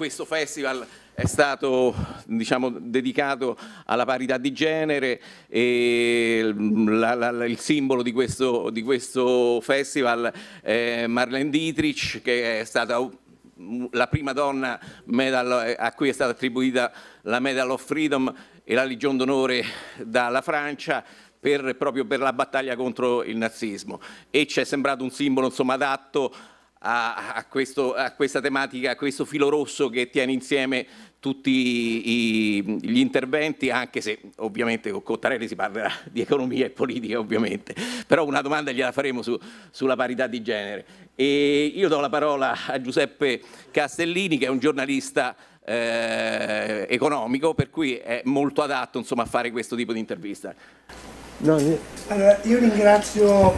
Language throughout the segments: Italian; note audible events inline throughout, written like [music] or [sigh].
questo festival è stato diciamo, dedicato alla parità di genere e la, la, il simbolo di questo, di questo festival è Marlene Dietrich che è stata la prima donna medal, eh, a cui è stata attribuita la Medal of Freedom e la Legion d'Onore dalla Francia per, proprio per la battaglia contro il nazismo e ci è sembrato un simbolo insomma, adatto a, a, questo, a questa tematica, a questo filo rosso che tiene insieme tutti i, gli interventi, anche se ovviamente con Cottarelli si parlerà di economia e politica ovviamente, però una domanda gliela faremo su, sulla parità di genere. E io do la parola a Giuseppe Castellini che è un giornalista eh, economico per cui è molto adatto insomma, a fare questo tipo di intervista. Allora, io ringrazio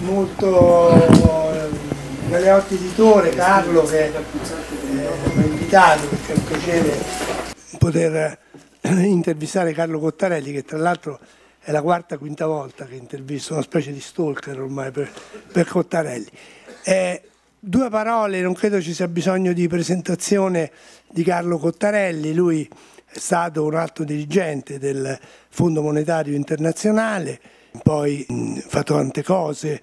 molto ehm, Galeotti Editore, Carlo che eh, ha invitato perché è un piacere poter eh, intervistare Carlo Cottarelli che tra l'altro è la quarta quinta volta che intervisto, una specie di stalker ormai per, per Cottarelli. Eh, due parole, non credo ci sia bisogno di presentazione di Carlo Cottarelli, lui è stato un alto dirigente del Fondo Monetario Internazionale, poi ha fatto tante cose,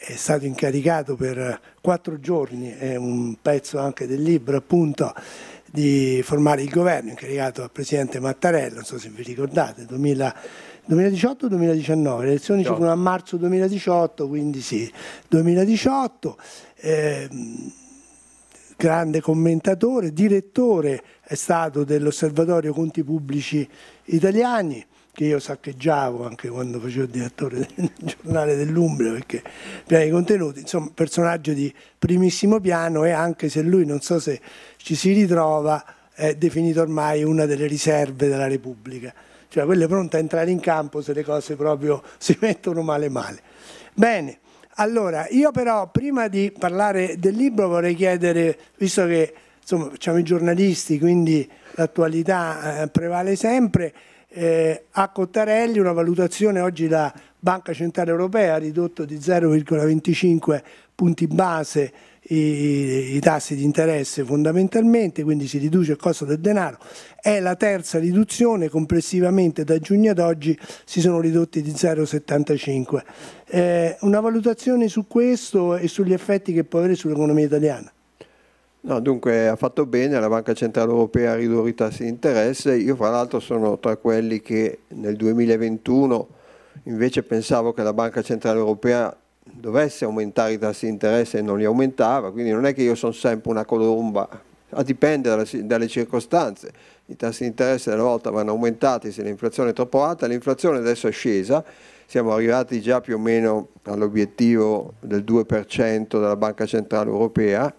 è stato incaricato per quattro giorni, è un pezzo anche del libro appunto, di formare il governo incaricato dal Presidente Mattarella, non so se vi ricordate, 2018-2019, le elezioni ci furono a marzo 2018, quindi sì, 2018. Eh, grande commentatore, direttore è stato dell'Osservatorio Conti Pubblici Italiani, che io saccheggiavo anche quando facevo il direttore del [laughs] giornale dell'Umbria, perché piano i contenuti, insomma personaggio di primissimo piano e anche se lui non so se ci si ritrova è definito ormai una delle riserve della Repubblica, cioè quelle pronte a entrare in campo se le cose proprio [laughs] si mettono male male. Bene, allora io però prima di parlare del libro vorrei chiedere, visto che insomma facciamo i giornalisti quindi l'attualità eh, prevale sempre, eh, a Cottarelli una valutazione oggi la Banca Centrale Europea ha ridotto di 0,25 punti base i, i, tassi di interesse fondamentalmente, quindi si riduce il costo del denaro, è la terza riduzione, complessivamente da giugno ad oggi si sono ridotti di 0,75. Eh, una valutazione su questo e sugli effetti che può avere sull'economia italiana. No, dunque ha fatto bene, la Banca Centrale Europea ha ridotto i tassi di interesse, io fra l'altro sono tra quelli che nel 2021 invece pensavo che la Banca Centrale Europea dovesse aumentare i tassi di interesse e non li aumentava, quindi non è che io sono sempre una colomba, a dipende dalle, circostanze, i tassi di interesse una volta vanno aumentati se l'inflazione è troppo alta, l'inflazione adesso è scesa, siamo arrivati già più o meno all'obiettivo del 2% della Banca Centrale Europea,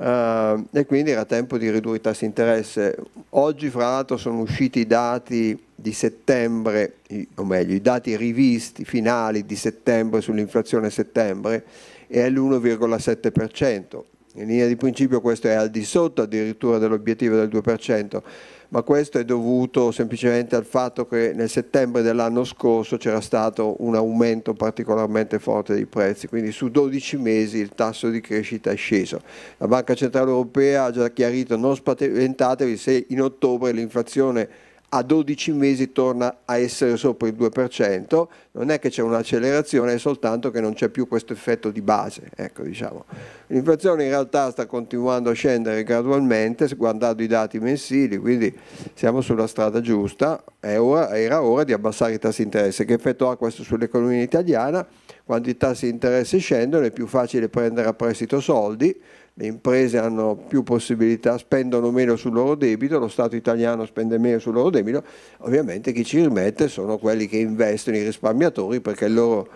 eh, e quindi era tempo di ridurre i tassi di interesse. Oggi fra l'altro sono usciti i dati di settembre, o meglio i dati rivisti finali di settembre sull'inflazione settembre e è l'1,7% in linea di principio questo è al di sotto addirittura dell'obiettivo del 2%, ma questo è dovuto semplicemente al fatto che nel settembre dell'anno scorso c'era stato un aumento particolarmente forte dei prezzi, quindi su 12 mesi il tasso di crescita è sceso. La Banca Centrale Europea ha già chiarito non spaventatevi se in ottobre l'inflazione è a 12 mesi torna a essere sopra il 2%, non è che c'è un'accelerazione, è soltanto che non c'è più questo effetto di base. Ecco, diciamo. L'inflazione in realtà sta continuando a scendere gradualmente guardando i dati mensili, quindi siamo sulla strada giusta, ora, era ora di abbassare i tassi di interesse. Che effetto ha questo sull'economia italiana? Quando i tassi di interesse scendono è più facile prendere a prestito soldi, le imprese hanno più possibilità, spendono meno sul loro debito, lo Stato italiano spende meno sul loro debito, ovviamente chi ci rimette sono quelli che investono, i risparmiatori, perché il loro,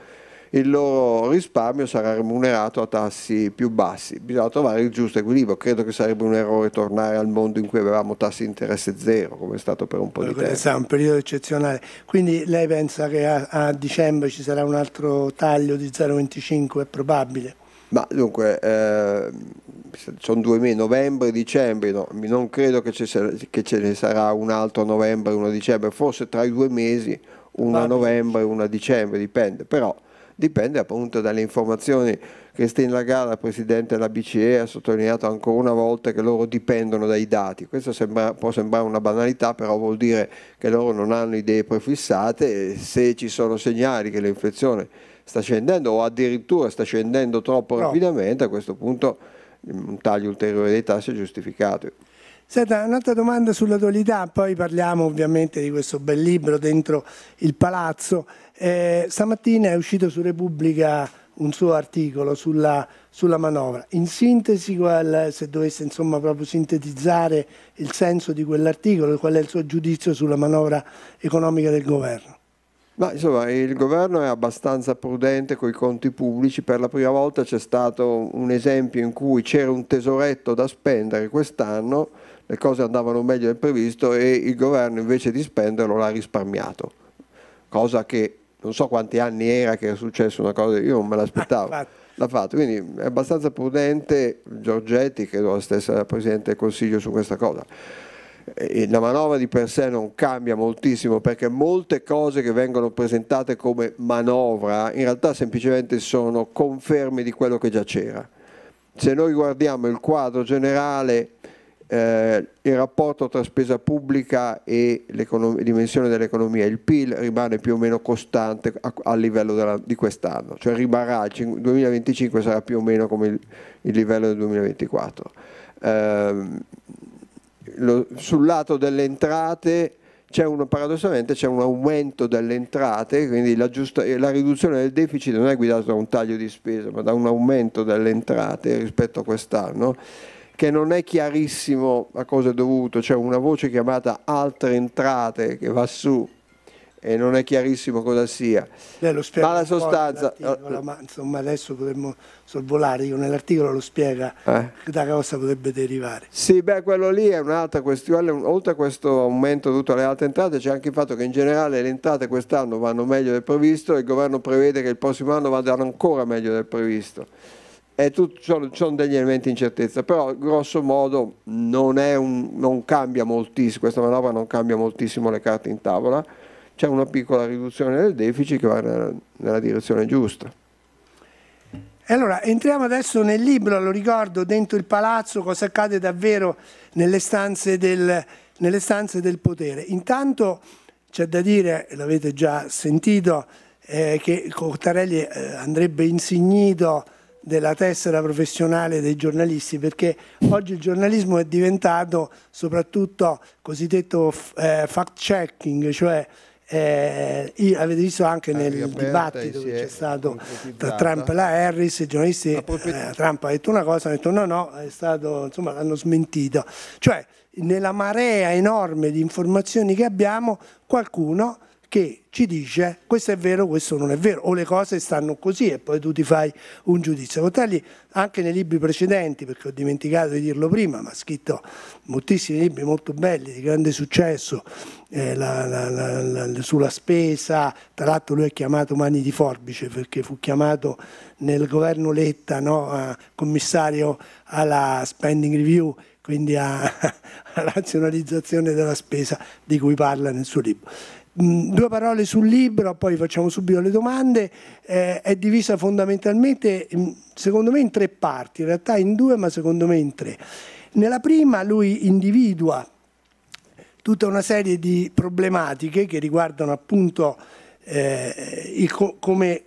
il loro risparmio sarà remunerato a tassi più bassi. Bisogna trovare il giusto equilibrio, credo che sarebbe un errore tornare al mondo in cui avevamo tassi di interesse zero, come è stato per un po' di tempo. Questo è un periodo eccezionale, quindi lei pensa che a, a dicembre ci sarà un altro taglio di 0,25, è probabile? Ma dunque, eh, sono due mesi, novembre e dicembre, no, non credo che, che, ce ne sarà un altro novembre e uno dicembre, forse tra i due mesi, uno a novembre e uno dicembre, dipende, però dipende appunto dalle informazioni. Christine Lagarde, Presidente della BCE, ha sottolineato ancora una volta che loro dipendono dai dati. Questo sembra, può sembrare una banalità, però vuol dire che loro non hanno idee prefissate e se ci sono segnali che l'inflazione sta scendendo o addirittura sta scendendo troppo no. rapidamente, a questo punto mm, un taglio ulteriore dei tassi è giustificato. Senta, un'altra domanda sulla dualità, poi parliamo ovviamente di questo bel libro dentro il palazzo. Eh, stamattina è uscito su Repubblica un suo articolo sulla, sulla manovra. In sintesi, qual, se dovesse insomma proprio sintetizzare il senso di quell'articolo, qual è il suo giudizio sulla manovra economica del governo? Ma insomma il governo è abbastanza prudente con i conti pubblici, per la prima volta c'è stato un esempio in cui c'era un tesoretto da spendere quest'anno, le cose andavano meglio del previsto e il governo invece di spenderlo l'ha risparmiato, cosa che non so quanti anni era che era successo una cosa, io non me l'aspettavo. [laughs] l'ha fatto, quindi è abbastanza prudente Giorgetti, credo la stessa Presidente del Consiglio su questa cosa la manovra di per sé non cambia moltissimo perché molte cose che vengono presentate come manovra in realtà semplicemente sono conferme di quello che già c'era. Se noi guardiamo il quadro generale, eh, il rapporto tra spesa pubblica e dimensione dell'economia, il PIL rimane più o meno costante a, a livello della, di quest'anno, cioè rimarrà, il 2025 sarà più o meno come il, il livello del 2024. Eh, lo, sul lato delle entrate c'è un, paradossalmente c'è un aumento delle entrate, quindi la, giusta, eh, la, riduzione del deficit non è guidata da un taglio di spesa, ma da un aumento delle entrate rispetto a quest'anno, che non è chiarissimo a cosa è dovuto, c'è una voce chiamata altre entrate che va su e non è chiarissimo cosa sia. ma la sostanza... Eh, eh. Ma insomma adesso potremmo sorvolare, io nell'articolo lo spiega eh? da cosa potrebbe derivare. Sì, beh, quello lì è un'altra questione, oltre a questo aumento dovuto alle altre entrate c'è anche il fatto che in generale le entrate quest'anno vanno meglio del previsto e il governo prevede che il prossimo anno vadano ancora meglio del previsto. E tutto, sono, sono degli elementi di incertezza, però grosso modo non, un, non cambia moltissimo, questa manovra non cambia moltissimo le carte in tavola c'è una piccola riduzione del deficit che va nella, nella direzione giusta. allora entriamo adesso nel libro, lo ricordo, dentro il palazzo, cosa accade davvero nelle stanze del, nelle stanze del potere. Intanto c'è da dire, l'avete già sentito, eh, che Cottarelli eh, andrebbe insignito della tessera professionale dei giornalisti perché oggi il giornalismo è diventato soprattutto cosiddetto eh, fact checking, cioè eh, avete visto anche nel dibattito che c'è stato tra Trump e la Harris, i giornalisti, eh, Trump ha detto una cosa, hanno detto no, no, è stato, insomma l'hanno smentito. Cioè nella marea enorme di informazioni che abbiamo qualcuno che ci dice questo è vero, questo non è vero, o le cose stanno così e poi tu ti fai un giudizio. Contagli anche nei libri precedenti, perché ho dimenticato di dirlo prima, ma ha scritto moltissimi libri molto belli, di grande successo, eh, la, la, la, sulla spesa, tra l'altro lui è chiamato Mani di Forbice perché fu chiamato nel governo Letta no, commissario alla spending review quindi [laughs] alla razionalizzazione della spesa di cui parla nel suo libro. Mm, due parole sul libro, poi facciamo subito le domande. Eh, è divisa fondamentalmente, mm, secondo me, in tre parti, in realtà in due, ma secondo me in tre. Nella prima lui individua tutta una serie di problematiche che riguardano appunto eh, il, come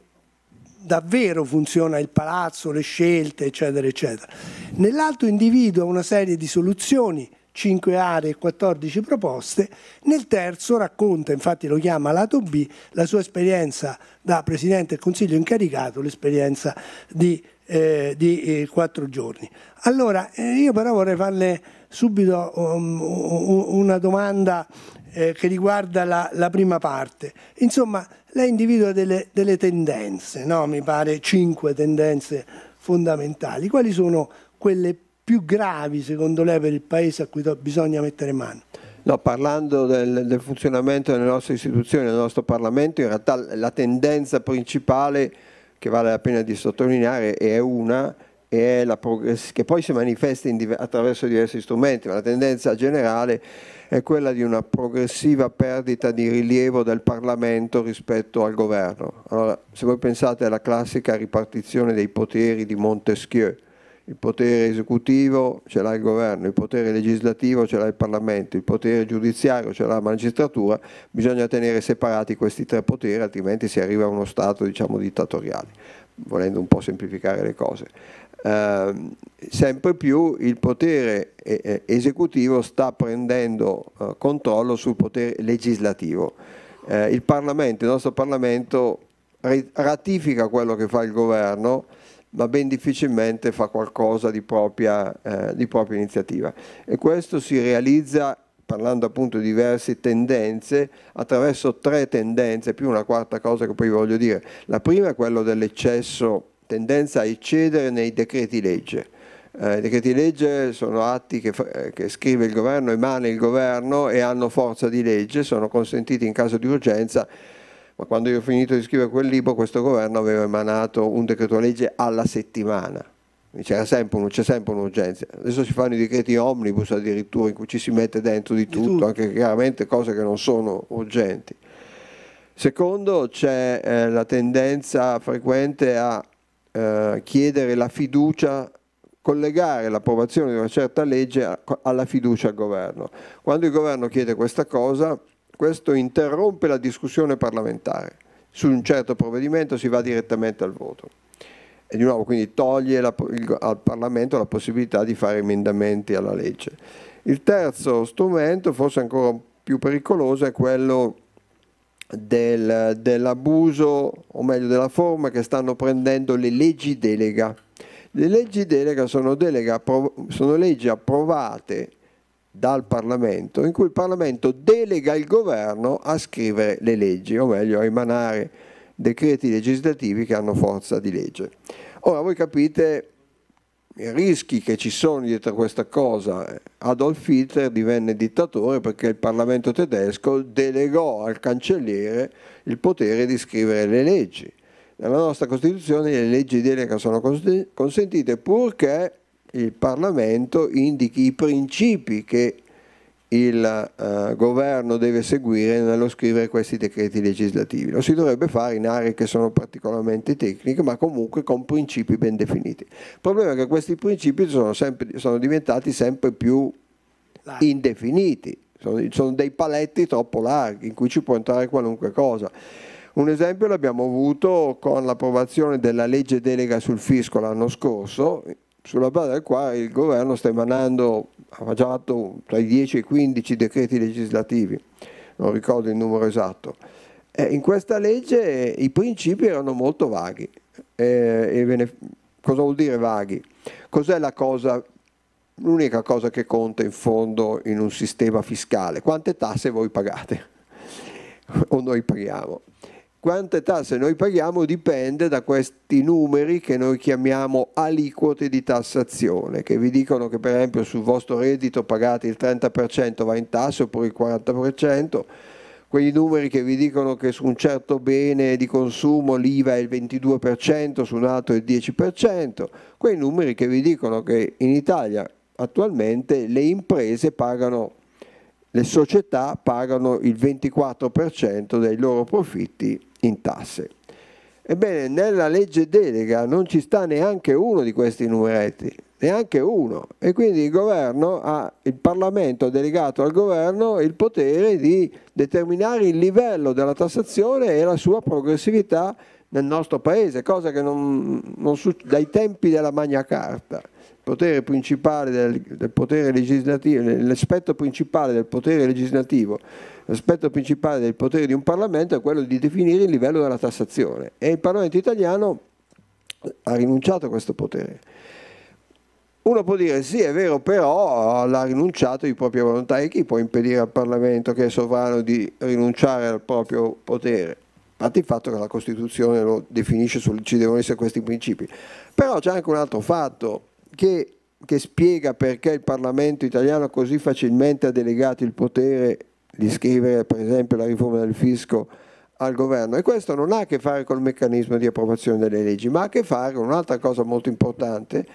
davvero funziona il palazzo, le scelte, eccetera, eccetera. Nell'altro individua una serie di soluzioni 5 aree e 14 proposte. Nel terzo racconta, infatti lo chiama lato B, la sua esperienza da Presidente del Consiglio incaricato, l'esperienza di, eh, di eh, 4 giorni. Allora, eh, io però vorrei farle subito um, una domanda eh, che riguarda la, la, prima parte. Insomma, lei individua delle, delle tendenze, no? mi pare 5 tendenze fondamentali. Quali sono quelle più gravi secondo lei per il Paese a cui bisogna mettere mano? No, parlando del, del, funzionamento delle nostre istituzioni, del nostro Parlamento, in realtà la tendenza principale che vale la pena di sottolineare è una, è che poi si manifesta diver attraverso diversi strumenti, ma la tendenza generale è quella di una progressiva perdita di rilievo del Parlamento rispetto al governo. Allora, se voi pensate alla classica ripartizione dei poteri di Montesquieu, il potere esecutivo ce l'ha il governo, il potere legislativo ce l'ha il Parlamento, il potere giudiziario ce l'ha la magistratura, bisogna tenere separati questi tre poteri altrimenti si arriva a uno stato diciamo, dittatoriale, volendo un po' semplificare le cose. Eh, sempre più il potere eh, eh, esecutivo sta prendendo eh, controllo sul potere legislativo. Eh, il, il nostro Parlamento ratifica quello che fa il governo, ma ben difficilmente fa qualcosa di propria, eh, di propria iniziativa. E questo si realizza parlando appunto di diverse tendenze, attraverso tre tendenze, più una quarta cosa che poi voglio dire. La prima è quella dell'eccesso, tendenza a eccedere nei decreti legge. Eh, I decreti legge sono atti che, eh, che, scrive il governo, emana il governo e hanno forza di legge, sono consentiti in caso di urgenza, ma quando io ho finito di scrivere quel libro questo governo aveva emanato un decreto legge alla settimana, c'era sempre, c'è sempre un'urgenza. Adesso si fanno i decreti omnibus addirittura in cui ci si mette dentro di tutto, di tutto. anche chiaramente cose che non sono urgenti. Secondo c'è eh, la tendenza frequente a eh, chiedere la fiducia collegare l'approvazione di una certa legge alla fiducia al governo. Quando il governo chiede questa cosa, questo interrompe la discussione parlamentare. Su un certo provvedimento si va direttamente al voto. E di nuovo quindi toglie la, il, al Parlamento la possibilità di fare emendamenti alla legge. Il terzo strumento, forse ancora più pericoloso, è quello del, dell'abuso, o meglio della forma che stanno prendendo le leggi delega. Le leggi delega sono, delega, sono leggi approvate dal Parlamento, in cui il Parlamento delega il governo a scrivere le leggi, o meglio a emanare decreti legislativi che hanno forza di legge. Ora voi capite i rischi che ci sono dietro questa cosa. Adolf Hitler divenne dittatore perché il Parlamento tedesco delegò al cancelliere il potere di scrivere le leggi. Nella nostra Costituzione le leggi di delega sono consentite purché il Parlamento indichi i principi che il eh, governo deve seguire nello scrivere questi decreti legislativi. Lo si dovrebbe fare in aree che sono particolarmente tecniche, ma comunque con principi ben definiti. Il problema è che questi principi sono, sempre, sono diventati sempre più indefiniti, sono, sono dei paletti troppo larghi in cui ci può entrare qualunque cosa. Un esempio l'abbiamo avuto con l'approvazione della legge delega sul fisco l'anno scorso, sulla base del quale il governo sta emanando, ha già fatto tra i 10 e i 15 decreti legislativi, non ricordo il numero esatto. E in questa legge i principi erano molto vaghi. E, e cosa vuol dire vaghi? Cos'è la cosa l'unica cosa che conta in fondo in un sistema fiscale, quante tasse voi pagate [laughs] o noi paghiamo. Quante tasse noi paghiamo dipende da questi numeri che noi chiamiamo aliquote di tassazione, che vi dicono che per esempio sul vostro reddito pagate il 30% va in tasse oppure il 40%, quei numeri che vi dicono che su un certo bene di consumo l'IVA è il 22%, su un altro il 10%, quei numeri che vi dicono che in Italia attualmente le imprese pagano le società pagano il 24% dei loro profitti in tasse. Ebbene, nella legge delega non ci sta neanche uno di questi numeretti, neanche uno. E quindi il governo ha, il Parlamento ha delegato al governo il potere di determinare il livello della tassazione e la sua progressività nel nostro paese, cosa che non, non dai tempi della Magna Carta potere principale del, del potere legislativo, l'aspetto principale del potere legislativo, l'aspetto principale del potere di un Parlamento è quello di definire il livello della tassazione e il Parlamento italiano ha rinunciato a questo potere. Uno può dire sì, è vero, però l'ha rinunciato di propria volontà e chi può impedire al Parlamento che è sovrano di rinunciare al proprio potere? parte il fatto che la Costituzione lo definisce, su, ci devono essere questi principi. Però c'è anche un altro fatto, che, che spiega perché il Parlamento italiano così facilmente ha delegato il potere di scrivere per esempio la riforma del fisco al governo e questo non ha a che fare col meccanismo di approvazione delle leggi ma ha a che fare con un'altra cosa molto importante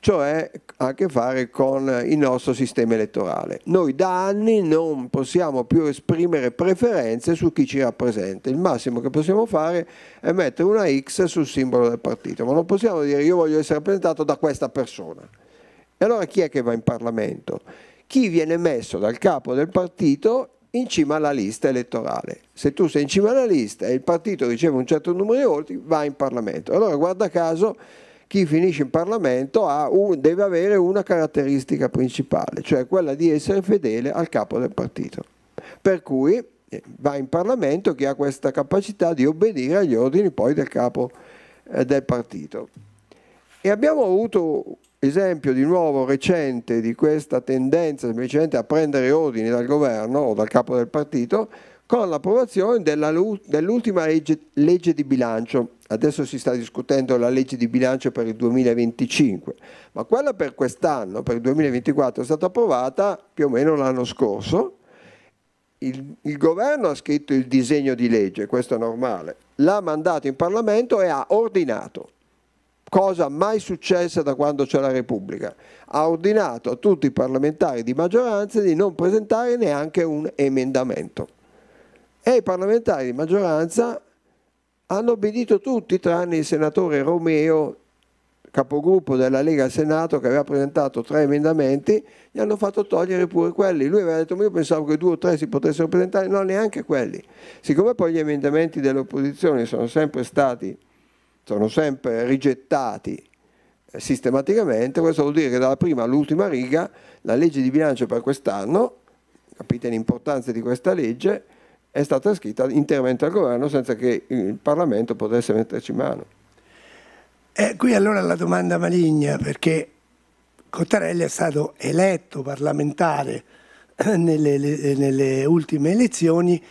cioè ha a che fare con il nostro sistema elettorale. Noi da anni non possiamo più esprimere preferenze su chi ci rappresenta, il massimo che possiamo fare è mettere una X sul simbolo del partito, ma non possiamo dire io voglio essere rappresentato da questa persona. E allora chi è che va in Parlamento? Chi viene messo dal capo del partito in cima alla lista elettorale. Se tu sei in cima alla lista e il partito riceve un certo numero di voti, va in Parlamento. Allora, guarda caso, chi finisce in Parlamento un, deve avere una caratteristica principale, cioè quella di essere fedele al capo del partito. Per cui eh, va in Parlamento chi ha questa capacità di obbedire agli ordini poi del capo eh, del partito. E abbiamo avuto esempio di nuovo recente di questa tendenza semplicemente a prendere ordini dal governo o dal capo del partito con l'approvazione dell'ultima legge, legge, di bilancio. Adesso si sta discutendo la legge di bilancio per il 2025, ma quella per quest'anno, per il 2024, è stata approvata più o meno l'anno scorso. Il, il governo ha scritto il disegno di legge, questo è normale, l'ha mandato in Parlamento e ha ordinato cosa mai successa da quando c'è la Repubblica. Ha ordinato a tutti i parlamentari di maggioranza di non presentare neanche un emendamento e i parlamentari di maggioranza hanno obbedito tutti tranne il senatore Romeo capogruppo della Lega al Senato che aveva presentato tre emendamenti, gli hanno fatto togliere pure quelli. Lui aveva detto, io pensavo che due o tre si potessero presentare, no, neanche quelli. Siccome poi gli emendamenti dell'opposizione sono sempre stati, sono sempre rigettati eh, sistematicamente, questo vuol dire che dalla prima all'ultima riga la legge di bilancio per quest'anno, capite l'importanza di questa legge, è stata scritta interamente al governo senza che il Parlamento potesse metterci mano. E eh, qui allora la domanda maligna, perché Cottarelli è stato eletto parlamentare eh, nelle, eh, nelle ultime elezioni,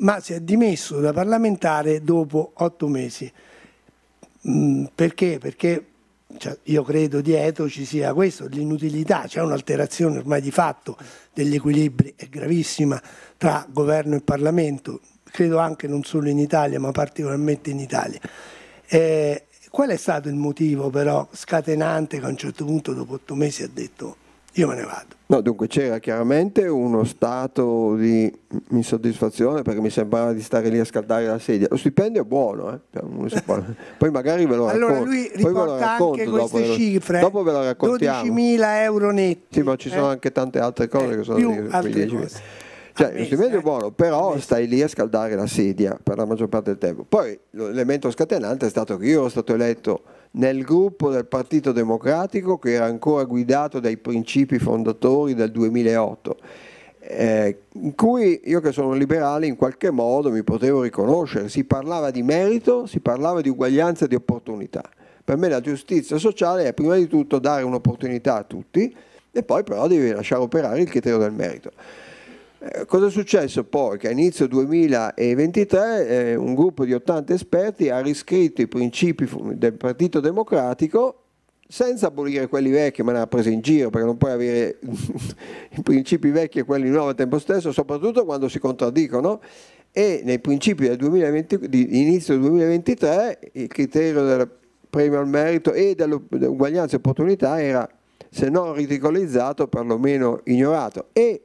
ma si è dimesso da parlamentare dopo otto mesi. Mm, perché? Perché cioè, io credo dietro ci sia questo, l'inutilità, c'è un'alterazione ormai di fatto degli equilibri è gravissima tra governo e Parlamento, credo anche non solo in Italia ma particolarmente in Italia. Eh, qual è stato il motivo però scatenante che a un certo punto dopo otto mesi ha detto io me ne vado. No, dunque c'era chiaramente uno stato di insoddisfazione perché mi sembrava di stare lì a scaldare la sedia. Lo stipendio è buono, eh? Cioè, [laughs] poi magari ve lo allora, racconto. Allora lui riporta anche queste dopo cifre, dopo ve lo raccontiamo. 12.000 euro netti. Sì, ma ci eh? sono anche tante altre cose eh, che sono lì. 10 cose. Cioè, ah, lo stipendio è eh. buono, però stai lì a scaldare la sedia per la maggior parte del tempo. Poi l'elemento scatenante è stato che io ero stato eletto nel gruppo del Partito Democratico che era ancora guidato dai principi fondatori del 2008, eh, in cui io che sono liberale in qualche modo mi potevo riconoscere, si parlava di merito, si parlava di uguaglianza di opportunità. Per me la giustizia sociale è prima di tutto dare un'opportunità a tutti e poi però devi lasciare operare il criterio del merito. Eh, cosa è successo poi? Che a inizio 2023 eh, un gruppo di 80 esperti ha riscritto i principi del Partito Democratico senza abolire quelli vecchi, ma ne ha presi in giro perché non puoi avere [laughs] i principi vecchi e quelli nuovi al tempo stesso, soprattutto quando si contraddicono. E nei principi del 2020, di inizio 2023 il criterio del premio al merito e dell'uguaglianza e opportunità era se non ridicolizzato perlomeno ignorato e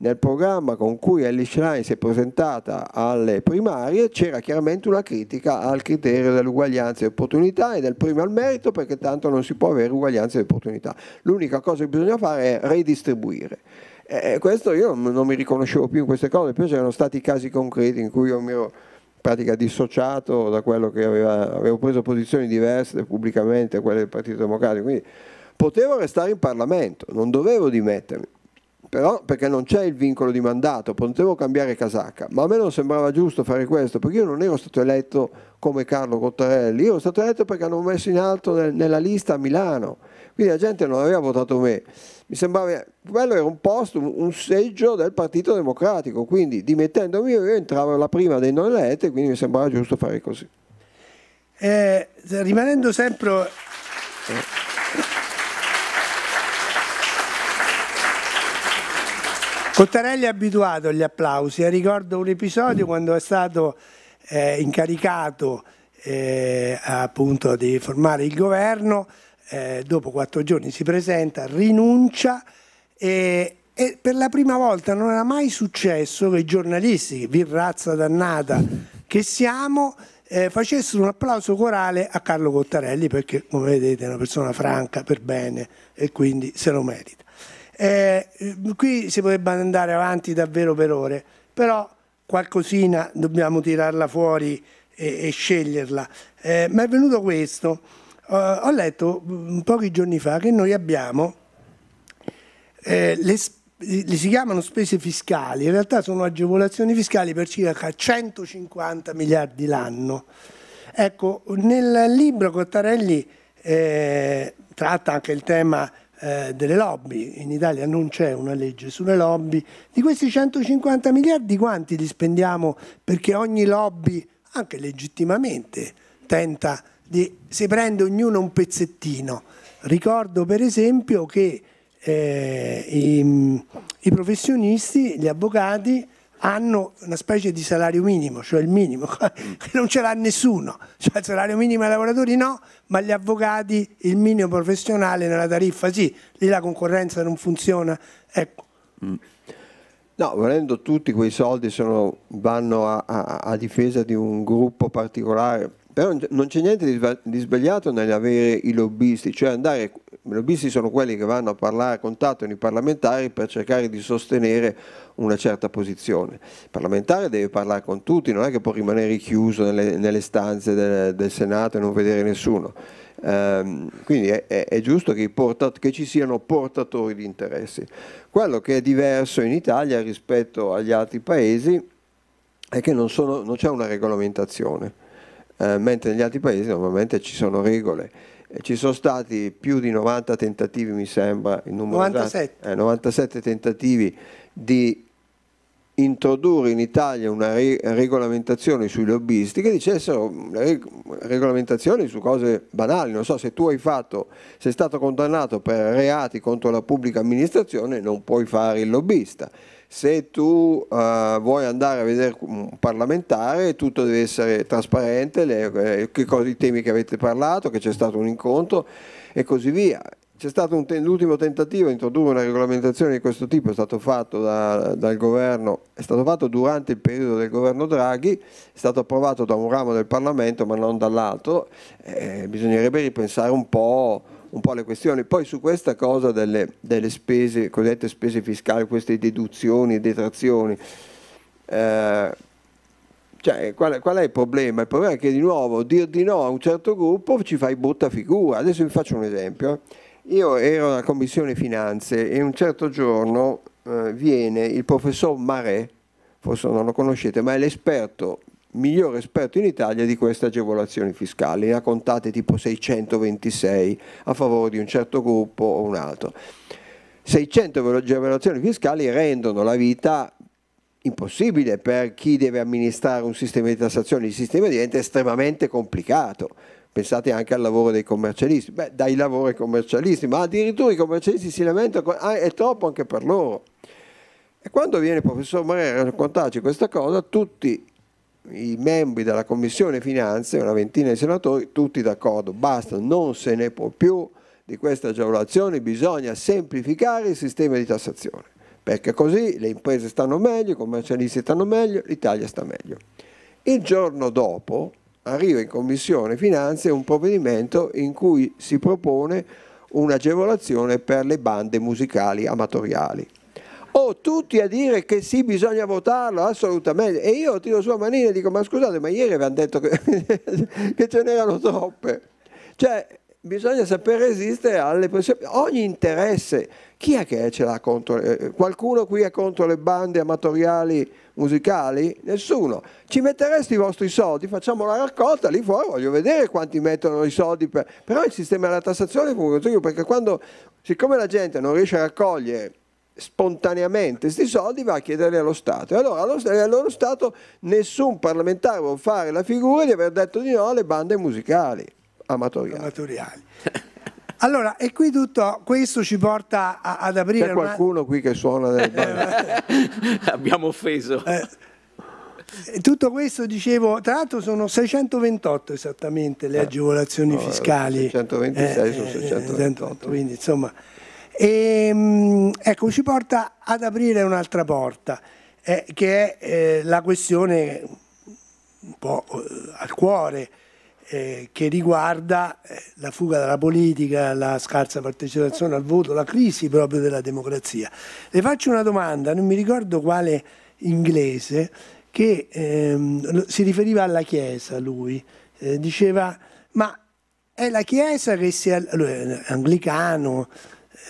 nel programma con cui Alice Schlein si è presentata alle primarie c'era chiaramente una critica al criterio dell'uguaglianza di opportunità e del primo al merito perché tanto non si può avere uguaglianza di opportunità. L'unica cosa che bisogna fare è redistribuire. E questo io non mi riconoscevo più in queste cose, poi c'erano stati casi concreti in cui io mi ero pratica dissociato da quello che aveva, avevo preso posizioni diverse pubblicamente a quelle del Partito Democratico, quindi potevo restare in Parlamento, non dovevo dimettermi però perché non c'è il vincolo di mandato, potevo cambiare casacca, ma a me non sembrava giusto fare questo, perché io non ero stato eletto come Carlo Cottarelli, io ero stato eletto perché hanno messo in alto nel, nella lista a Milano, quindi la gente non aveva votato me. Mi sembrava, quello era un posto, un seggio del Partito Democratico, quindi dimettendomi io, io entravo alla prima dei non eletti e quindi mi sembrava giusto fare così. Eh, rimanendo sempre... Eh. Cottarelli è abituato agli applausi, eh, ricordo un episodio quando è stato eh, incaricato eh, appunto di formare il governo, eh, dopo quattro giorni si presenta, rinuncia e, e, per la prima volta non era mai successo che i giornalisti, virrazza dannata che siamo, eh, facessero un applauso corale a Carlo Cottarelli perché come vedete è una persona franca per bene e quindi se lo merita. Eh, qui si potrebbe andare avanti davvero per ore, però qualcosina dobbiamo tirarla fuori e, e sceglierla. Eh, ma è venuto questo, uh, ho letto mm, pochi giorni fa che noi abbiamo, eh, le, le si chiamano spese fiscali, in realtà sono agevolazioni fiscali per circa 150 miliardi l'anno. Ecco, nel libro Cottarelli eh, tratta anche il tema eh, delle lobby, in Italia non c'è una legge sulle lobby, di questi 150 miliardi quanti li spendiamo perché ogni lobby, anche legittimamente, tenta di, si prende ognuno un pezzettino. Ricordo per esempio che eh, i, i professionisti, gli avvocati, hanno una specie di salario minimo, cioè il minimo, [laughs] che non ce l'ha nessuno, cioè il salario minimo ai lavoratori no, ma gli avvocati il minimo professionale nella tariffa sì, lì la concorrenza non funziona. Ecco. Mm. No, volendo tutti quei soldi sono, vanno a, a, a, difesa di un gruppo particolare, però non c'è niente di sbagliato nell'avere i lobbisti, cioè andare i lobbisti sono quelli che vanno a parlare a contatto con i parlamentari per cercare di sostenere una certa posizione. Il parlamentare deve parlare con tutti, non è che può rimanere chiuso nelle, nelle stanze del, del, Senato e non vedere nessuno. Ehm, quindi è, è, è giusto che, portat, che, ci siano portatori di interessi. Quello che è diverso in Italia rispetto agli altri paesi è che non, sono, non c'è una regolamentazione, ehm, mentre negli altri paesi normalmente ci sono regole ci sono stati più di 90 tentativi, mi sembra, il numero 97. Eh, 97 tentativi di introdurre in Italia una re regolamentazione sui lobbisti che dicessero mm, reg regolamentazioni su cose banali, non so se tu hai fatto, sei stato condannato per reati contro la pubblica amministrazione non puoi fare il lobbista se tu eh, vuoi andare a vedere un parlamentare tutto deve essere trasparente, le, eh, cose, i temi che avete parlato, che c'è stato un incontro e così via. C'è stato un l'ultimo tentativo di introdurre una regolamentazione di questo tipo, è stato fatto da, dal governo, è stato fatto durante il periodo del governo Draghi, è stato approvato da un ramo del Parlamento ma non dall'altro, eh, bisognerebbe ripensare un po' un po' le questioni. Poi su questa cosa delle, delle spese, cosiddette spese fiscali, queste deduzioni e detrazioni, eh, cioè, qual, qual, è il problema? Il problema è che di nuovo dir di no a un certo gruppo ci fai butta figura. Adesso vi faccio un esempio. Io ero alla commissione finanze e un certo giorno eh, viene il professor Marè, forse non lo conoscete, ma è l'esperto migliore esperto in Italia di queste agevolazioni fiscali, ne ha contate tipo 626 a favore di un certo gruppo o un altro. 600 agevolazioni fiscali rendono la vita impossibile per chi deve amministrare un sistema di tassazione, il sistema diventa estremamente complicato. Pensate anche al lavoro dei commercialisti, beh, dai lavori commercialisti, ma addirittura i commercialisti si lamentano, ah, è troppo anche per loro. E quando viene il professor Marera a raccontarci questa cosa, tutti i membri della Commissione Finanze, una ventina di senatori, tutti d'accordo, basta, non se ne può più di questa agevolazione, bisogna semplificare il sistema di tassazione, perché così le imprese stanno meglio, i commercialisti stanno meglio, l'Italia sta meglio. Il giorno dopo arriva in Commissione Finanze un provvedimento in cui si propone un'agevolazione per le bande musicali amatoriali o tutti a dire che sì, bisogna votarlo, assolutamente. E io tiro su a manina e dico, ma scusate, ma ieri avevano detto che, [laughs] che ce n'erano troppe. Cioè, bisogna saper resistere alle pressioni. Ogni interesse, chi è che ce l'ha contro? Eh, qualcuno qui è contro le bande amatoriali musicali? Nessuno. Ci mettereste i vostri soldi? Facciamo la raccolta lì fuori, voglio vedere quanti mettono i soldi. Per... Però il sistema della tassazione è funziona perché quando, siccome la gente non riesce a raccogliere spontaneamente questi soldi va a chiederli allo Stato. E allora allo, allo Stato nessun parlamentare può fare la figura di aver detto di no alle bande musicali amatoriali. amatoriali. Allora, e qui tutto questo ci porta a, ad aprire. C'è qualcuno una... qui che suona delle [laughs] bande. [laughs] Abbiamo offeso. Eh, tutto questo dicevo, tra l'altro sono 628 esattamente le eh, agevolazioni fiscali. 626 eh, su 628. Eh, 628 eh, quindi insomma e, ehm, ecco, ci porta ad aprire un'altra porta, eh, che è eh, la questione un po' eh, al cuore, eh, che riguarda eh, la fuga dalla politica, la scarsa partecipazione al voto, la crisi proprio della democrazia. Le faccio una domanda, non mi ricordo quale inglese, che ehm, si riferiva alla Chiesa, lui, eh, diceva, ma è la Chiesa che si... È, lui è anglicano,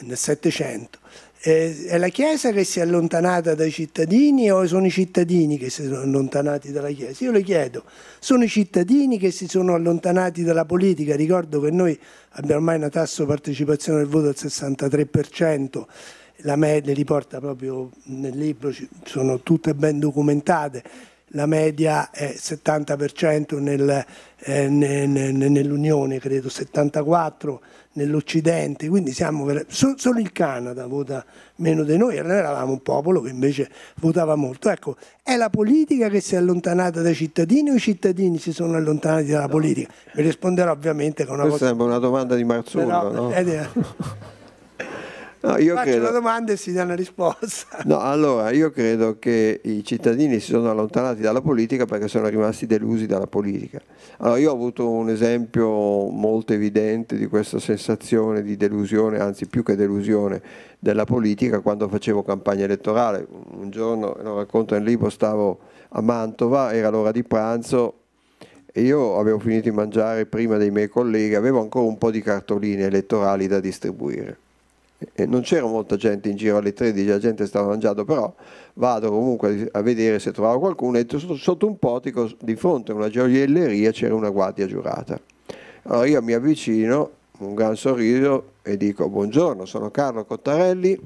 nel Settecento. È la Chiesa che si è allontanata dai cittadini o sono i cittadini che si sono allontanati dalla Chiesa? Io le chiedo, sono i cittadini che si sono allontanati dalla politica? Ricordo che noi abbiamo ormai una tassa di partecipazione del voto al 63%, la media riporta proprio nel libro, sono tutte ben documentate la media è 70% nel, eh, nell'Unione, credo 74% nell'Occidente, quindi siamo vera- solo il Canada vota meno di noi, allora eravamo un popolo che invece votava molto. Ecco, è la politica che si è allontanata dai cittadini o i cittadini si sono allontanati dalla politica? Mi risponderò ovviamente con una Questa cosa... Questa sembra una domanda di Marzullo, Però, no? Eh, eh. No, io Faccio credo... una domanda e si dà una risposta. No, allora io credo che i cittadini si sono allontanati dalla politica perché sono rimasti delusi dalla politica. Allora io ho avuto un esempio molto evidente di questa sensazione di delusione, anzi più che delusione, della politica quando facevo campagna elettorale. Un giorno, lo racconto nel libro, stavo a Mantova, era l'ora di pranzo e io avevo finito di mangiare prima dei miei colleghi, avevo ancora un po' di cartoline elettorali da distribuire e non c'era molta gente in giro alle 13, la gente stava mangiando, però vado comunque a vedere se trovavo qualcuno e sotto un potico di fronte a una gioielleria c'era una guardia giurata. Allora io mi avvicino, un gran sorriso e dico buongiorno, sono Carlo Cottarelli,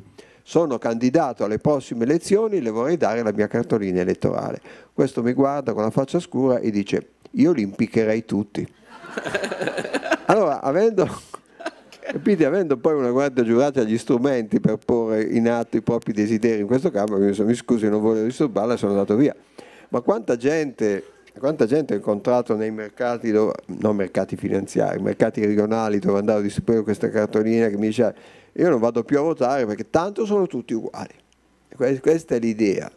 sono candidato alle prossime elezioni, le vorrei dare la mia cartolina elettorale. Questo mi guarda con la faccia scura e dice io li impiccherei tutti. [laughs] Allora, avendo Capite? Avendo poi una guardia giurata gli strumenti per porre in atto i propri desideri in questo campo, mi, sono, scusi, non voglio disturbarla, sono andato via. Ma quanta gente, quanta gente ho incontrato nei mercati, dove, non mercati finanziari, mercati regionali dove andavo a distribuire questa cartolina che mi diceva io non vado più a votare perché tanto sono tutti uguali. Questa è l'idea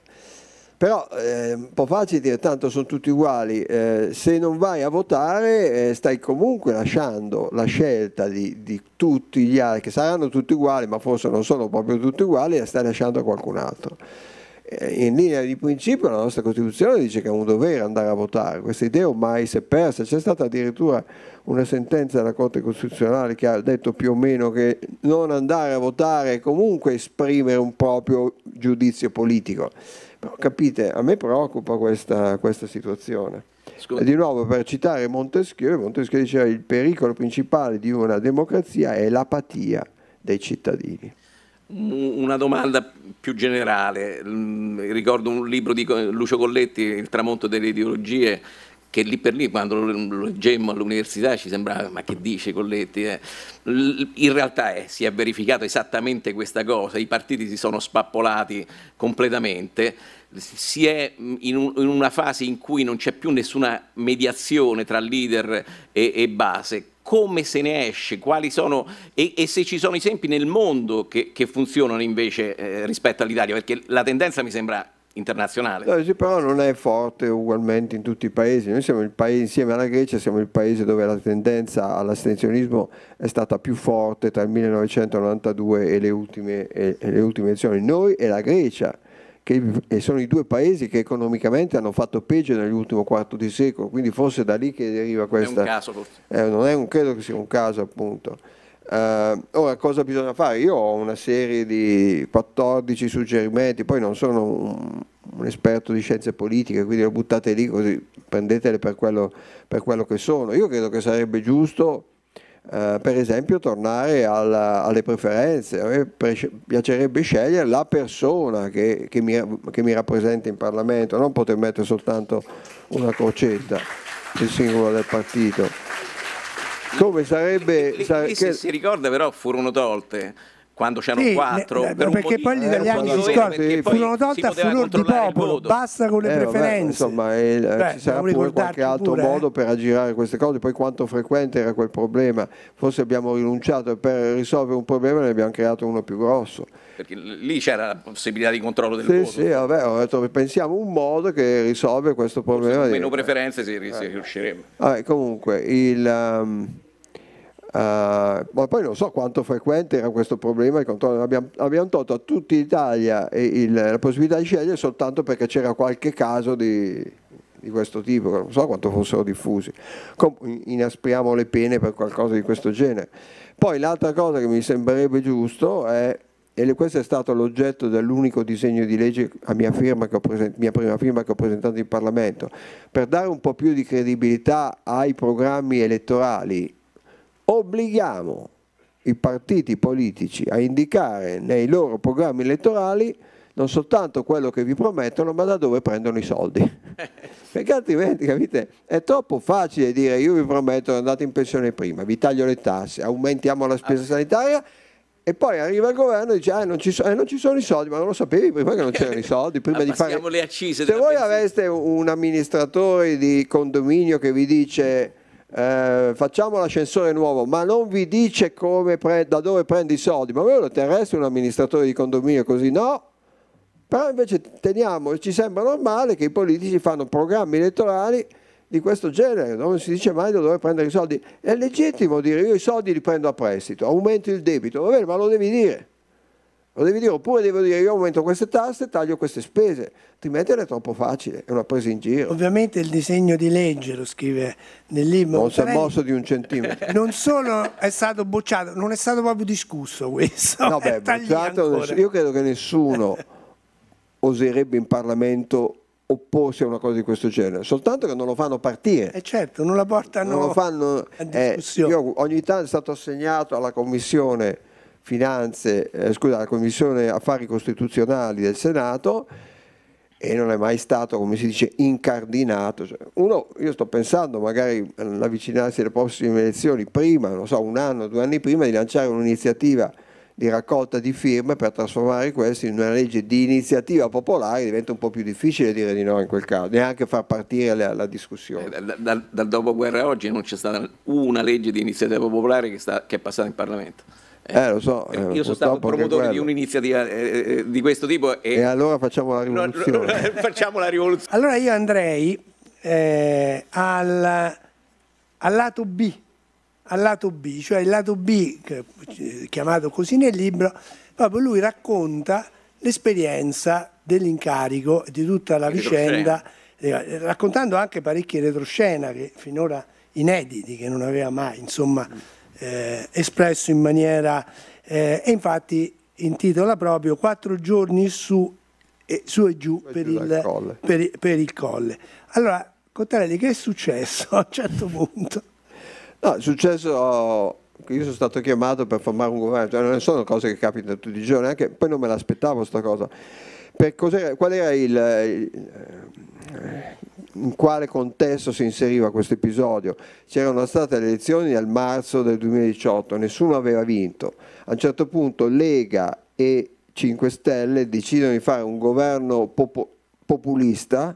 però è ehm, un po' facile dire tanto sono tutti uguali, eh, se non vai a votare eh, stai comunque lasciando la scelta di, di, tutti gli altri, che saranno tutti uguali ma forse non sono proprio tutti uguali, la stai lasciando a qualcun altro. Eh, in linea di principio la nostra Costituzione dice che è un dovere andare a votare, questa idea ormai si è persa, c'è stata addirittura una sentenza della Corte Costituzionale che ha detto più o meno che non andare a votare è comunque esprimere un proprio giudizio politico capite, a me preoccupa questa, questa situazione. Scusa. E di nuovo per citare Montesquieu, Montesquieu diceva che il pericolo principale di una democrazia è l'apatia dei cittadini. Una domanda più generale, mm, ricordo un libro di Lucio Colletti, Il tramonto delle ideologie, che lì per lì quando lo leggemmo all'università ci sembrava ma che dice Colletti? Eh? In realtà è, si è verificato esattamente questa cosa, i partiti si sono spappolati completamente, si è mm, in, una fase in cui non c'è più nessuna mediazione tra leader e, e base, come se ne esce, quali sono e, e, se ci sono esempi nel mondo che, che funzionano invece eh, rispetto all'Italia, perché la tendenza mi sembra internazionale. Sì, però non è forte ugualmente in tutti i paesi. Noi siamo il paese, insieme alla Grecia, siamo il paese dove la tendenza all'astensionismo è stata più forte tra il 1992 e le ultime, e, e le ultime elezioni. Noi e la Grecia. Che sono i due paesi che economicamente hanno fatto peggio nell'ultimo quarto di secolo, quindi forse da lì che deriva questa... È un caso forse. Eh, non è un, credo che sia un caso appunto. Uh, ora cosa bisogna fare? Io ho una serie di 14 suggerimenti, poi non sono un, un esperto di scienze politiche, quindi lo buttate lì così prendetele per quello, per quello, che sono. Io credo che sarebbe giusto, uh, per esempio, tornare alla, alle preferenze. A me piacerebbe scegliere la persona che, che, mi, che mi rappresenta in Parlamento, non poter mettere soltanto una crocetta del singolo del partito come sarebbe... Sare... Che... si ricorda però furono tolte quando c'erano sì, quattro ne, per perché poi gli italiani si scordi furono tolte a furor di popolo basta con le eh, preferenze vabbè, insomma eh, eh, Beh, ci sarà pure qualche altro pure, eh. modo eh. per aggirare queste cose poi quanto frequente era quel problema forse abbiamo rinunciato per risolvere un problema ne abbiamo creato uno più grosso perché lì c'era la possibilità di controllo del sì, voto sì vabbè ho detto pensiamo un modo che risolve questo problema forse con meno preferenze si, eh. si riusciremo vabbè, comunque il um, eh, ma poi non so quanto frequente era questo problema di controllo. Abbiamo, abbiamo tolto a tutta l'Italia la possibilità di scegliere soltanto perché c'era qualche caso di, di, questo tipo, non so quanto fossero diffusi. Com inaspriamo le pene per qualcosa di questo genere. Poi l'altra cosa che mi sembrerebbe giusto è, e questo è stato l'oggetto dell'unico disegno di legge a mia, firma che ho mia prima firma che ho presentato in Parlamento, per dare un po' più di credibilità ai programmi elettorali obblighiamo i partiti politici a indicare nei loro programmi elettorali non soltanto quello che vi promettono, ma da dove prendono i soldi. [laughs] Perché altrimenti, capite, è troppo facile dire io vi prometto andate in pensione prima, vi taglio le tasse, aumentiamo la spesa sanitaria e poi arriva il governo e dice ah, non, ci so, eh, non ci sono i soldi, ma non lo sapevi prima che non c'erano i [laughs] soldi, prima di fare... le accise. Se voi aveste un amministratore di condominio che vi dice eh, facciamo l'ascensore nuovo, ma non vi dice pre- da dove prende i soldi, ma voi lo terreste un amministratore di condominio così no? Però invece teniamo, ci sembra normale che i politici fanno programmi elettorali di questo genere, non si dice mai da dove prendere i soldi. È legittimo dire io i soldi li prendo a prestito, aumento il debito, va bene, ma lo devi dire. Lo devi dire, oppure devo dire io aumento queste tasse, e taglio queste spese, altrimenti è troppo facile, è una presa in giro. Ovviamente il disegno di legge, lo scrive nel libro. Non si è mosso di un centimetro. [laughs] Non solo è stato bocciato, non è stato proprio discusso questo. No, beh, [laughs] bocciato, io credo che nessuno [laughs] oserebbe in Parlamento opporsi a una cosa di questo genere, soltanto che non lo fanno partire. E eh certo, non la portano non lo fanno, a eh, discussione. Eh, ogni tanto è stato assegnato alla Commissione Finanze, eh, scusa, la Commissione Affari Costituzionali del Senato e non è mai stato, come si dice, incardinato. Cioè, uno, io sto pensando magari all'avvicinarsi alle prossime elezioni, prima, non so, un anno, due anni prima, di lanciare un'iniziativa di raccolta di firme per trasformare questo in una legge di iniziativa popolare diventa un po' più difficile dire di no in quel caso, neanche far partire la, la discussione. Eh, dal, dal, dal dopoguerra a oggi non c'è stata una legge di iniziativa popolare che, sta, che è passata in Parlamento. Eh, lo so, eh, eh io sono stato promotore di un'iniziativa eh, eh, di questo tipo. E, e allora facciamo la rivoluzione. [laughs] facciamo la rivoluzione. Allora io andrei eh, al, al, lato B, al lato B, cioè il lato B, chiamato così nel libro, proprio lui racconta l'esperienza dell'incarico e di tutta la il vicenda, raccontando anche parecchie retroscena che finora inediti, che non aveva mai, insomma... Mm eh, espresso in maniera... Eh, e infatti intitola proprio Quattro giorni su e, su e giù, per, giù il, per, per, il, colle. Allora, Cottarelli, che è successo a un certo punto? No, è successo oh, io sono stato chiamato per formare un governo, cioè, non sono cose che capitano tutti i giorni, anche, poi non me l'aspettavo questa cosa. Per cos'era, qual era il, il eh, in quale contesto si inseriva questo episodio. C'erano state le elezioni nel marzo del 2018, nessuno aveva vinto. A un certo punto Lega e 5 Stelle decidono di fare un governo pop populista,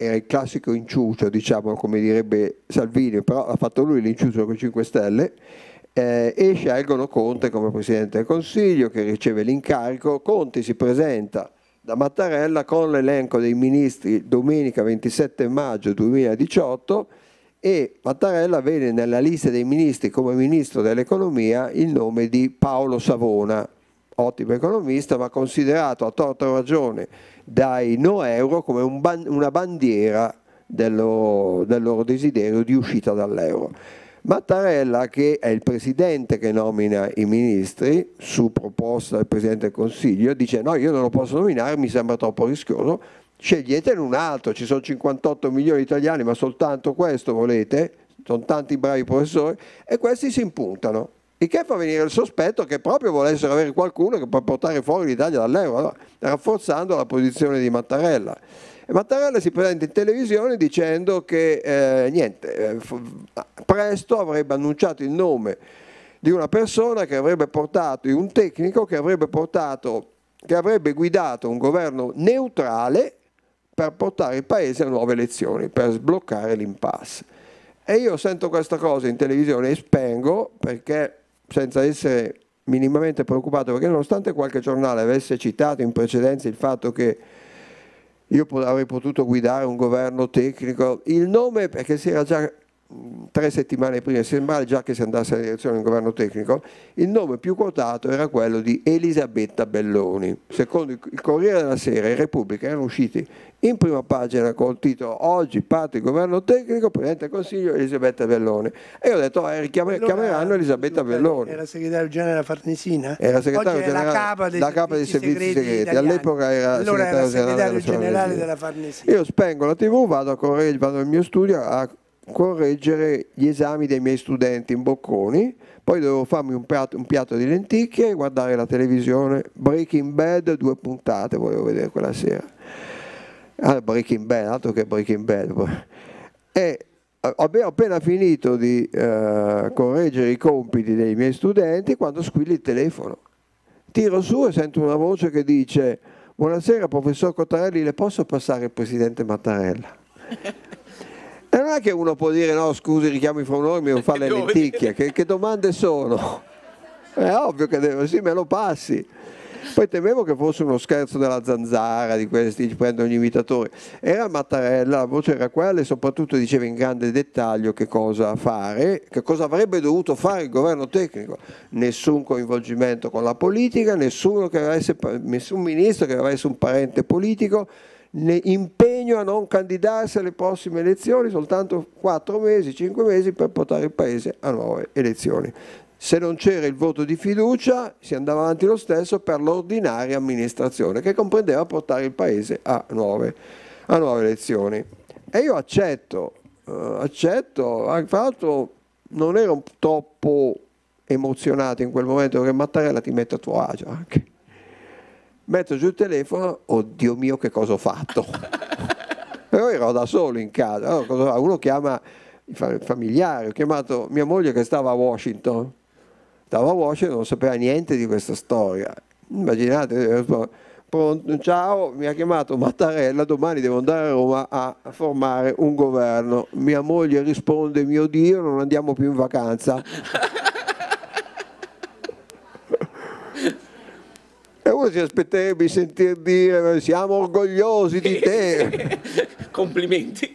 era il classico inciucio, diciamo, come direbbe Salvini, però ha fatto lui l'inciucio con 5 Stelle, eh, e scelgono Conte come Presidente del Consiglio che riceve l'incarico. Conte si presenta da Mattarella con l'elenco dei ministri domenica 27 maggio 2018 e Mattarella vede nella lista dei ministri come ministro dell'economia il nome di Paolo Savona, ottimo economista ma considerato a torta ragione dai no euro come un ban una bandiera del loro, del loro desiderio di uscita dall'euro. Mattarella, che è il presidente che nomina i ministri su proposta del presidente del Consiglio, dice no, io non lo posso nominare, mi sembra troppo rischioso, sceglietene un altro, ci sono 58 milioni di italiani, ma soltanto questo volete, sono tanti bravi professori, e questi si impuntano. Il che fa venire il sospetto che proprio volessero avere qualcuno che può portare fuori l'Italia dall'euro, rafforzando la posizione di Mattarella. Mattarella si presenta in televisione dicendo che eh, niente, eh, presto avrebbe annunciato il nome di una persona che avrebbe portato, un tecnico che avrebbe portato, che avrebbe guidato un governo neutrale per portare il paese a nuove elezioni, per sbloccare l'impasse. E io sento questa cosa in televisione e spengo perché senza essere minimamente preoccupato, perché nonostante qualche giornale avesse citato in precedenza il fatto che io avrei potuto guidare un governo tecnico, il nome perché si era già Mm, tre settimane prima, sembrava già che si andasse in direzione del governo tecnico, il nome più quotato era quello di Elisabetta Belloni. Secondo il Corriere della Sera i Repubblica erano usciti in prima pagina col titolo Oggi parte il governo tecnico, Presidente del Consiglio Elisabetta Belloni. E io ho detto, eh, ah, richiameranno allora, Elisabetta Belloni. Era segretario generale della Farnesina? Era segretario generale, la capa dei, dei servizi segreti, segreti. all'epoca era, allora segretario, era segretario generale, generale della, Farnesina. Io spengo la tv, vado a Corriere, vado nel mio studio a correggere gli esami dei miei studenti in bocconi, poi dovevo farmi un piatto, un piatto di lenticchie, e guardare la televisione, Breaking Bad, due puntate volevo vedere quella sera. Ah, Breaking Bad, altro che Breaking Bad. E abbiamo eh, appena finito di uh, correggere i compiti dei miei studenti quando squilla il telefono. Tiro su e sento una voce che dice, buonasera professor Cottarelli, le posso passare il presidente Mattarella? E non è che uno può dire no scusi richiamo i fornori mi fa le lenticchie, che, che, domande sono? È ovvio che devo, sì me lo passi. Poi temevo che fosse uno scherzo della zanzara, di questi che prendono gli imitatori. Era Mattarella, la voce era quella e soprattutto diceva in grande dettaglio che cosa fare, che cosa avrebbe dovuto fare il governo tecnico. Nessun coinvolgimento con la politica, nessun ministro che avesse un parente politico impegno a non candidarsi alle prossime elezioni, soltanto 4 mesi, 5 mesi per portare il Paese a nuove elezioni. Se non c'era il voto di fiducia si andava avanti lo stesso per l'ordinaria amministrazione che comprendeva portare il Paese a nuove, a nuove elezioni. E io accetto, eh, accetto, tra l'altro non ero troppo emozionato in quel momento perché Mattarella ti mette a tuo agio anche metto giù il telefono, oddio mio che cosa ho fatto. Però [laughs] ero da solo in casa, allora, cosa fa? uno chiama il familiare, ho chiamato mia moglie che stava a Washington, stava a Washington, non sapeva niente di questa storia. Immaginate, pronto, ciao, mi ha chiamato Mattarella, domani devo andare a Roma a formare un governo. Mia moglie risponde, mio Dio, non andiamo più in vacanza. [laughs] E uno si aspetterebbe di sentir dire siamo orgogliosi di te. [laughs] Complimenti.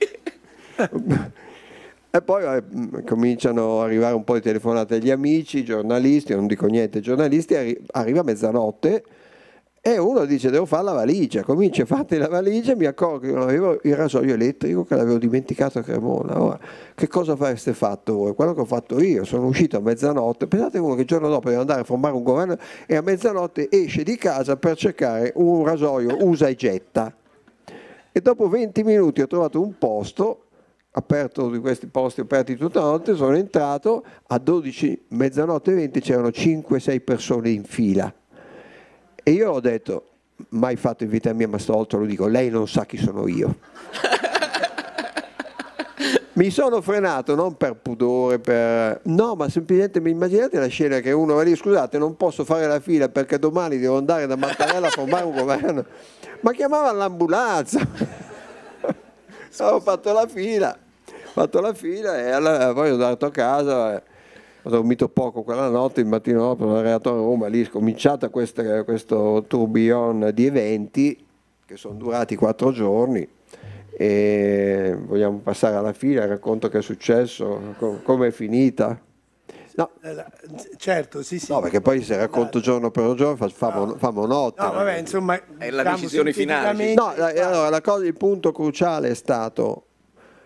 E poi eh, cominciano ad arrivare un po' di telefonate agli amici, giornalisti, non dico niente, giornalisti, arri- arriva mezzanotte e uno dice devo fare la valigia, comincia a fare la valigia, e mi accorgo che non avevo il rasoio elettrico che l'avevo dimenticato a Cremona. Ora, che cosa avreste fatto voi? Quello che ho fatto io, sono uscito a mezzanotte, pensate uno che il giorno dopo deve andare a formare un governo e a mezzanotte esce di casa per cercare un rasoio usa e getta. E dopo 20 minuti ho trovato un posto aperto di questi posti aperti tutta la notte, sono entrato, a 12, mezzanotte e 20 c'erano 5-6 persone in fila e io ho detto, mai fatto in vita mia, ma stavolta lo dico, lei non sa chi sono io. [laughs] mi sono frenato non per pudore, per... no, ma semplicemente mi immaginate la scena che uno va lì, scusate, non posso fare la fila perché domani devo andare da Mattarella a formare un governo. Ma chiamava l'ambulanza. [laughs] Ho fatto la fila, ho fatto la fila e allora poi sono andato a casa ho dormito poco quella notte, il mattino dopo sono arrivato a Roma, lì è cominciato questa, questo tourbillon di eventi che sono durati quattro giorni e vogliamo passare alla fine, racconto che è successo, come è finita. No. Eh, certo, sì, sì. No, perché poi se racconto eh, giorno per giorno fa, fa, mon- fa monotono. No, vabbè, insomma... È la diciamo decisione finale. No, la, ah. allora, la cosa, il punto cruciale è stato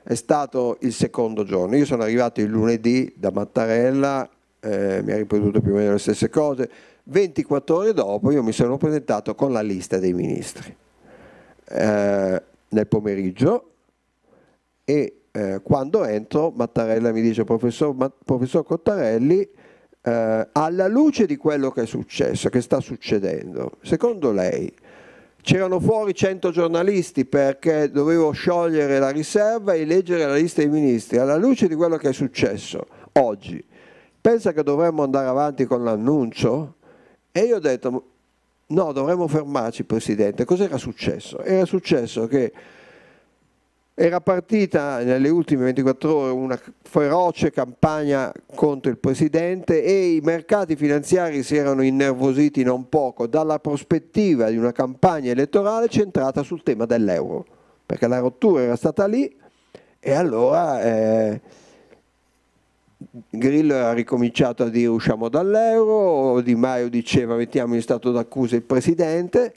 è stato il secondo giorno. Io sono arrivato il lunedì da Mattarella, eh, mi ha ripetuto più o meno le stesse cose. 24 ore dopo io mi sono presentato con la lista dei ministri eh, nel pomeriggio e eh, quando entro Mattarella mi dice professor, ma, professor Cottarelli eh, alla luce di quello che è successo, che sta succedendo, secondo lei C'erano fuori 100 giornalisti perché dovevo sciogliere la riserva e leggere la lista dei ministri. Alla luce di quello che è successo oggi, pensa che dovremmo andare avanti con l'annuncio? E io ho detto, no, dovremmo fermarci, Presidente. Cos'era successo? Era successo che era partita nelle ultime 24 ore una feroce campagna contro il Presidente e i mercati finanziari si erano innervositi non poco dalla prospettiva di una campagna elettorale centrata sul tema dell'euro, perché la rottura era stata lì e allora eh, Grillo ha ricominciato a dire usciamo dall'euro, Di Maio diceva mettiamo in stato d'accusa il Presidente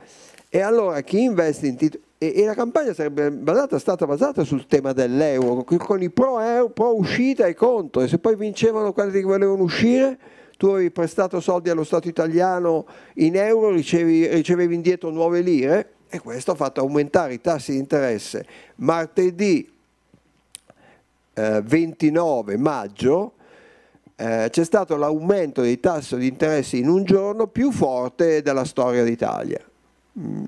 e allora chi investe in titoli e, e la campagna sarebbe basata, stata basata sul tema dell'euro, con i pro, euro, eh, pro uscita e contro, e se poi vincevano quelli che volevano uscire, tu avevi prestato soldi allo Stato italiano in euro, ricevi, ricevevi indietro nuove lire e questo ha fatto aumentare i tassi di interesse. Martedì eh, 29 maggio eh, c'è stato l'aumento dei tassi di interesse in un giorno più forte della storia d'Italia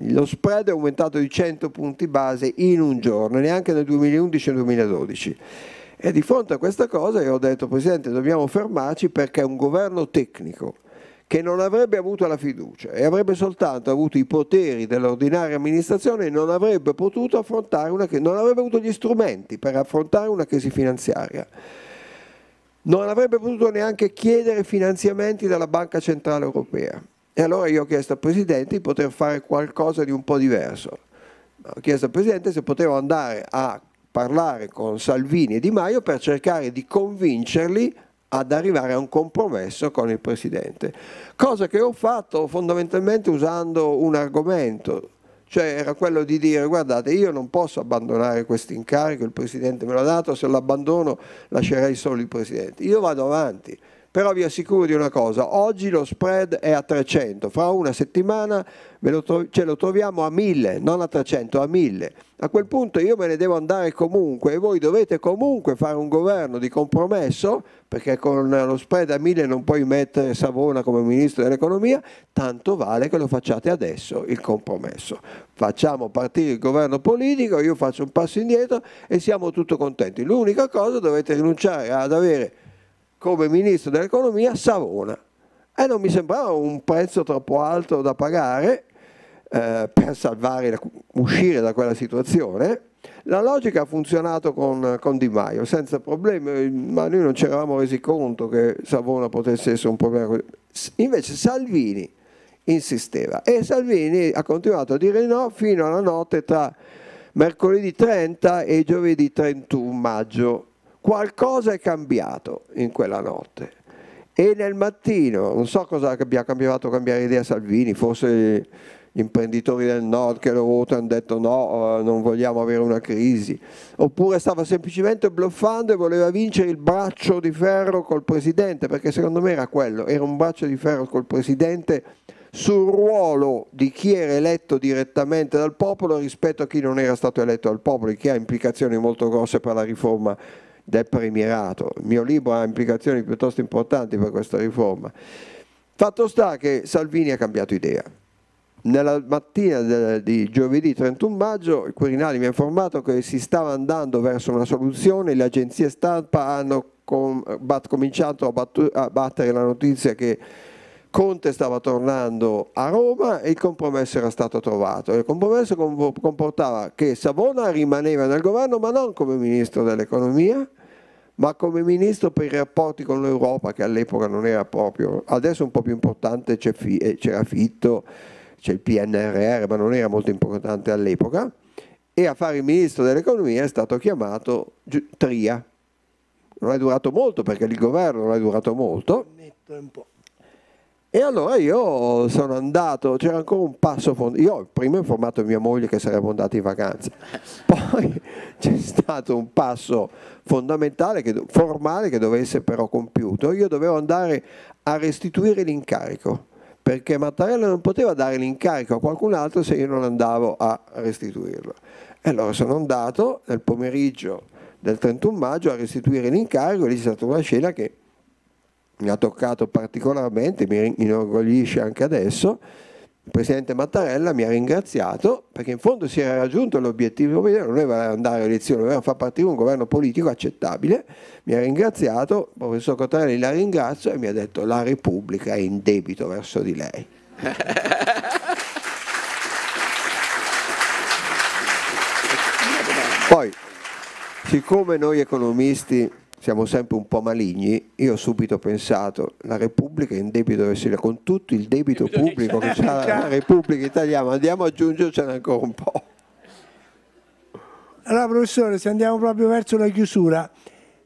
lo spread è aumentato di 100 punti base in un giorno, neanche nel 2011 e 2012. E di fronte a questa cosa io ho detto, Presidente, dobbiamo fermarci perché un governo tecnico che non avrebbe avuto la fiducia e avrebbe soltanto avuto i poteri dell'ordinaria amministrazione non avrebbe potuto affrontare una non avrebbe avuto gli strumenti per affrontare una crisi finanziaria. Non avrebbe potuto neanche chiedere finanziamenti dalla Banca Centrale Europea e allora io ho chiesto al Presidente di poter fare qualcosa di un po' diverso. Ho chiesto al Presidente se potevo andare a parlare con Salvini e Di Maio per cercare di convincerli ad arrivare a un compromesso con il Presidente. Cosa che ho fatto fondamentalmente usando un argomento, cioè era quello di dire guardate io non posso abbandonare questo incarico, il Presidente me l'ha dato, se lo abbandono lascerei solo il Presidente. Io vado avanti, però vi assicuro di una cosa, oggi lo spread è a 300, fra una settimana lo tro- ce lo troviamo a 1000, non a 300, a 1000. A quel punto io me ne devo andare comunque e voi dovete comunque fare un governo di compromesso, perché con lo spread a 1000 non puoi mettere Savona come ministro dell'economia, tanto vale che lo facciate adesso il compromesso. Facciamo partire il governo politico, io faccio un passo indietro e siamo tutti contenti. L'unica cosa dovete rinunciare ad avere come ministro dell'economia Savona. E non mi sembrava un prezzo troppo alto da pagare eh, per salvare, uscire da quella situazione. La logica ha funzionato con, con Di Maio senza problemi, ma noi non ci eravamo resi conto che Savona potesse essere un problema. Invece Salvini insisteva e Salvini ha continuato a dire no fino alla notte tra mercoledì 30 e giovedì 31 maggio Qualcosa è cambiato in quella notte. E nel mattino, non so cosa abbia cambiato cambiare idea Salvini, forse gli imprenditori del nord che lo votano hanno detto no, eh, non vogliamo avere una crisi, oppure stava semplicemente bluffando e voleva vincere il braccio di ferro col presidente, perché secondo me era quello, era un braccio di ferro col presidente sul ruolo di chi era eletto direttamente dal popolo rispetto a chi non era stato eletto dal popolo, che ha implicazioni molto grosse per la riforma del premierato. Il mio libro ha implicazioni piuttosto importanti per questa riforma. Fatto sta che Salvini ha cambiato idea. Nella mattina di giovedì 31 maggio il Quirinale mi ha informato che si stava andando verso una soluzione, le agenzie stampa hanno com, cominciato a, a battere la notizia che Conte stava tornando a Roma e il compromesso era stato trovato. Il compromesso comportava che Savona rimaneva nel governo ma non come ministro dell'economia, ma come ministro per i rapporti con l'Europa che all'epoca non era proprio, adesso un po' più importante eh, c'era Fitto, c'è il PNRR, ma non era molto importante all'epoca, e a fare il ministro dell'economia è stato chiamato Tria. Non è durato molto perché il governo non è durato molto. Un po'. E allora io sono andato, c'era ancora un passo, io prima ho informato mia moglie che saremmo andati in vacanza, [laughs] poi c'è stato un passo fondamentale, che, formale che doveva essere però compiuto, io dovevo andare a restituire l'incarico, perché Mattarella non poteva dare l'incarico a qualcun altro se io non andavo a restituirlo. E allora sono andato nel pomeriggio del 31 maggio a restituire l'incarico e lì c'è stata una scena che mi ha toccato particolarmente, mi inorgoglisce anche adesso. Il presidente Mattarella mi ha ringraziato perché in fondo si era raggiunto l'obiettivo, non era andare alle elezioni, era far partire un governo politico accettabile. Mi ha ringraziato, il professor Cottarelli la ringrazio e mi ha detto la Repubblica è in debito verso di lei. [laughs] Poi, siccome noi economisti siamo sempre un po' maligni, io ho subito pensato la Repubblica è in debito vessilio, con tutto il debito, debito pubblico che c'ha la Repubblica italiana, andiamo a aggiungercene ancora un po'. Allora professore, se andiamo proprio verso la chiusura,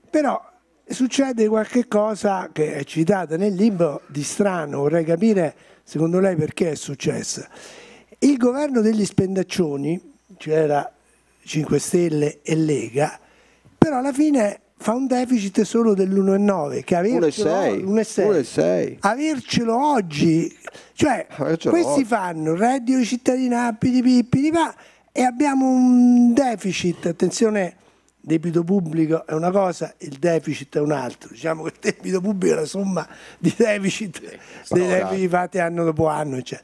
però succede qualche cosa che è citata nel libro di strano, vorrei capire secondo lei perché è successo. Il governo degli spendaccioni, c'era cioè 5 Stelle e Lega, però alla fine fa un deficit solo dell'1,9 che avercelo, 1,6. avercelo oggi cioè avercelo questi oggi. fanno reddito di cittadinanza PDP, PDP e abbiamo un deficit attenzione debito pubblico è una cosa, il deficit è un altro Diciamo che il debito pubblico è la somma di deficit, sì, dei deficit fatti anno dopo anno. Cioè.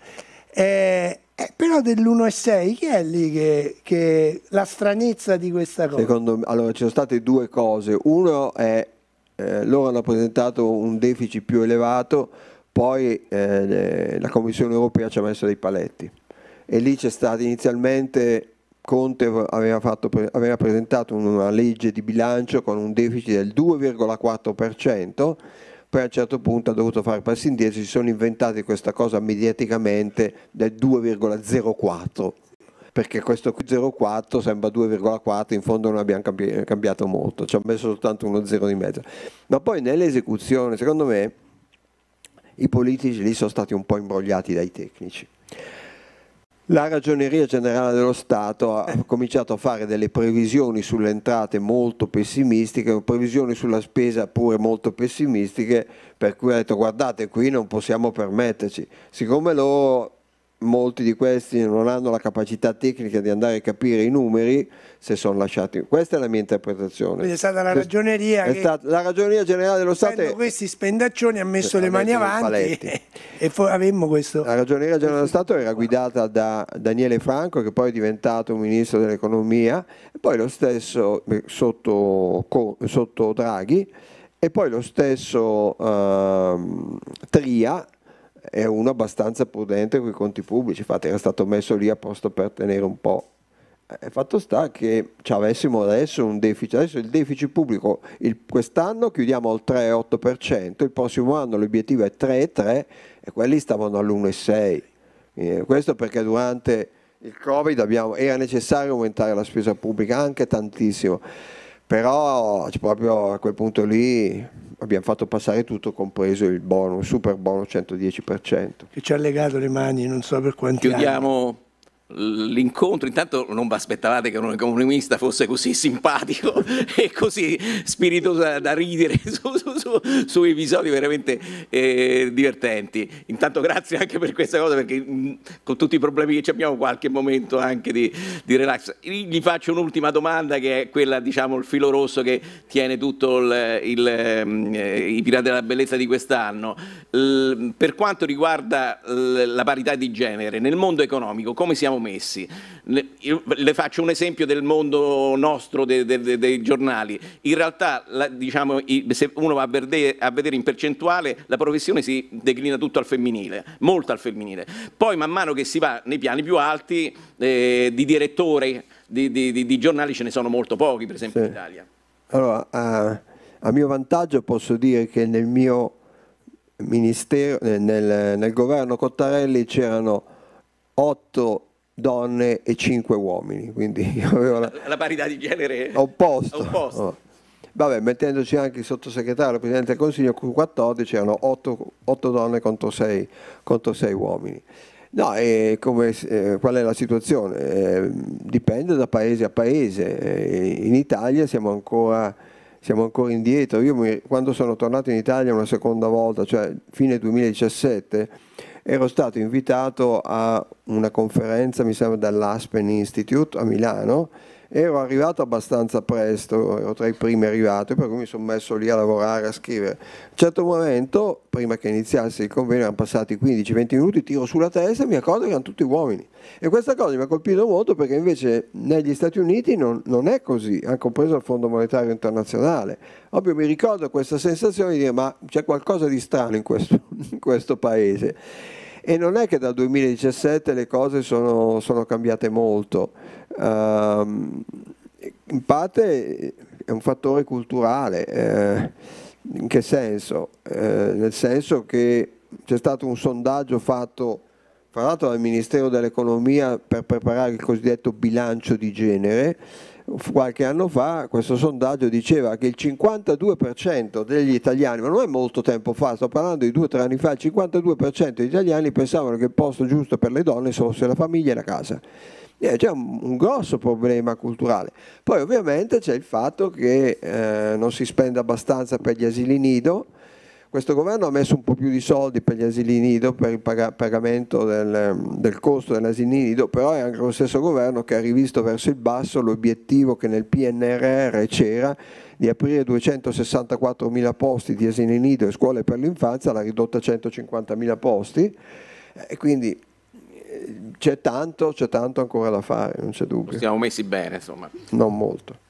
Eh, eh, però dell'1,6 chi è lì che, che, la stranezza di questa cosa? Secondo me, allora ci sono state due cose. Uno è eh, loro hanno presentato un deficit più elevato, poi eh, la Commissione europea ci ha messo dei paletti e lì c'è stato inizialmente Conte aveva, fatto, aveva presentato una legge di bilancio con un deficit del 2,4% poi a un certo punto ha dovuto fare passi indietro, si sono inventati questa cosa mediaticamente del 2,04 perché questo 0,4 sembra 2,4, in fondo non abbiamo cambiato molto, ci ha messo soltanto uno zero di mezzo. Ma poi nell'esecuzione, secondo me, i politici lì sono stati un po' imbrogliati dai tecnici la ragioneria generale dello Stato ha [laughs] cominciato a fare delle previsioni sulle entrate molto pessimistiche, previsioni sulla spesa pure molto pessimistiche, per cui ha detto guardate qui non possiamo permetterci, siccome loro molti di questi non hanno la capacità tecnica di andare a capire i numeri se sono lasciati. Questa è la mia interpretazione. Quindi è stata la ragioneria. È stata, la ragioneria generale dello Stato. È, questi spendaccioni ha messo le mani avanti e, e avemmo questo. La ragioneria generale dello Stato era guidata da Daniele Franco, che poi è diventato ministro dell'economia, e poi lo stesso eh, sotto, sotto Draghi e poi lo stesso eh, Tria è uno abbastanza prudente con i conti pubblici, infatti era stato messo lì apposta per tenere un po'. Eh, fatto sta che ci avessimo adesso un deficit, adesso il deficit pubblico il, quest'anno chiudiamo al 3,8%, il prossimo anno l'obiettivo è 3,3 e quelli stavano all'1,6. Eh, questo perché durante il Covid abbiamo, era necessario aumentare la spesa pubblica anche tantissimo però proprio a quel punto lì abbiamo fatto passare tutto, compreso il bonus, super bonus 110%. Che ci ha legato le mani, non so per quanti Chiudiamo anni l'incontro, intanto non vi aspettavate che un economista fosse così simpatico [laughs] e così spiritoso da ridere [laughs] su, su, su, su episodi veramente eh, divertenti. Intanto grazie anche per questa cosa perché mh, mm, con tutti i problemi che abbiamo qualche momento anche di, di, relax. Gli faccio un'ultima domanda che è quella, diciamo, il filo rosso che tiene tutto il, il, eh, i Pirati della Bellezza di quest'anno. L, per quanto riguarda l, la parità di genere, nel mondo economico come siamo messi. Le faccio un esempio del mondo nostro dei, dei, dei giornali. In realtà, la, diciamo, se uno va a vedere, a vedere, in percentuale, la professione si declina tutto al femminile, molto al femminile. Poi man mano che si va nei piani più alti, eh, di direttore di, di, di, giornali ce ne sono molto pochi, per esempio sì. in Italia. Allora, a, a mio vantaggio posso dire che nel mio nel, nel, governo Cottarelli c'erano otto donne e 5 uomini, quindi [laughs] avevo la, la parità di genere opposto. opposto. Oh. Vabbè, mettendoci anche il sottosegretario, il Presidente del Consiglio, con 14 erano 8, 8 donne contro 6, contro 6 uomini. No, e come, eh, qual è la situazione? Eh, dipende da paese a paese. Eh, in Italia siamo ancora, siamo ancora indietro. Io mi, quando sono tornato in Italia una seconda volta, cioè fine 2017, ero stato invitato a una conferenza, mi sembra, dall'Aspen Institute a Milano, ero arrivato abbastanza presto, ero tra i primi arrivati, per cui mi sono messo lì a lavorare, a scrivere. A un certo momento, prima che iniziasse il convegno, erano passati 15-20 minuti, tiro sulla testa e mi accorgo che erano tutti uomini. E questa cosa mi ha colpito molto perché invece negli Stati Uniti non, non è così, hanno compreso il Fondo Monetario Internazionale. Ovvio mi ricordo questa sensazione di dire ma c'è qualcosa di strano in questo, [laughs] in questo paese. E non è che dal 2017 le cose sono, sono cambiate molto. Ehm, in parte è un fattore culturale. Eh, in che senso? Eh, nel senso che c'è stato un sondaggio fatto fra l'altro dal Ministero dell'Economia per preparare il cosiddetto bilancio di genere. Qualche anno fa questo sondaggio diceva che il 52% degli italiani, ma non è molto tempo fa, sto parlando di due o tre anni fa, il 52% degli italiani pensavano che il posto giusto per le donne fosse la famiglia e la casa eh, c'è un, un, grosso problema culturale. Poi ovviamente c'è il fatto che eh, non si spende abbastanza per gli asili nido, questo governo ha messo un po' più di soldi per gli asili nido, per il pagamento del, del costo dell'asilo nido, però è anche lo stesso governo che ha rivisto verso il basso l'obiettivo che nel PNRR c'era di aprire 264 mila posti di asili nido e scuole per l'infanzia, l'ha ridotta a 150 mila posti, e quindi c'è tanto, c'è tanto ancora da fare, non c'è dubbio. Siamo messi bene, insomma. Non molto.